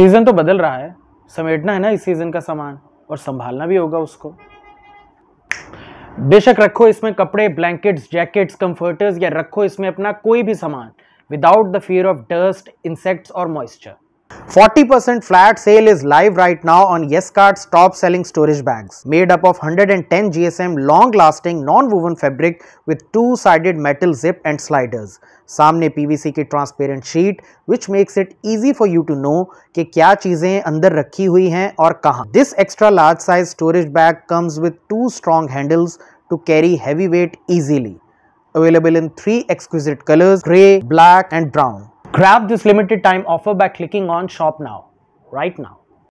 Season तो बदल रहा है समेटना है ना इस सीज़न का सामान और संभालना भी होगा उसको बेशक रखो इसमें कपड़े ब्लैंकेट्स जैकेट्स कंफर्टर्स या रखो इसमें अपना कोई भी सामान without the fear of dust insects और moisture 40% flat sale is live right now on YesCard's top selling storage bags. Made up of 110 GSM long lasting non woven fabric with two sided metal zip and sliders. Samne PVC ki transparent sheet which makes it easy for you to know ke kya cheeze andar rakhi hui hain aur kahan. This extra large size storage bag comes with two strong handles to carry heavy weight easily. Available in three exquisite colors, grey, black and brown. Grab this limited time offer by clicking on shop now, right now.